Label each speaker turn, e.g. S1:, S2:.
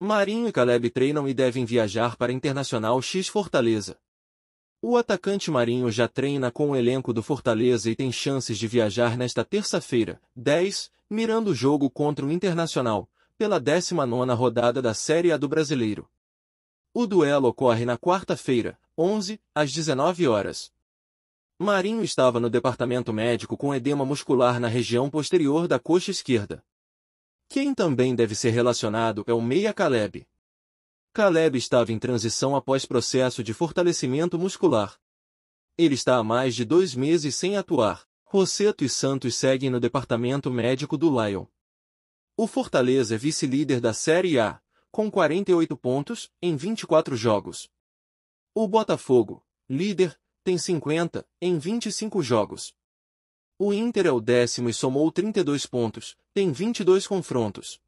S1: Marinho e Caleb treinam e devem viajar para Internacional X Fortaleza. O atacante Marinho já treina com o elenco do Fortaleza e tem chances de viajar nesta terça-feira, 10, mirando o jogo contra o Internacional, pela 19ª rodada da Série A do Brasileiro. O duelo ocorre na quarta-feira, 11, às 19 horas. Marinho estava no departamento médico com edema muscular na região posterior da coxa esquerda. Quem também deve ser relacionado é o Meia Caleb. Caleb estava em transição após processo de fortalecimento muscular. Ele está há mais de dois meses sem atuar. Rosseto e Santos seguem no departamento médico do Lyon. O Fortaleza é vice-líder da Série A, com 48 pontos em 24 jogos. O Botafogo, líder, tem 50 em 25 jogos. O Inter é o décimo e somou 32 pontos, tem 22 confrontos.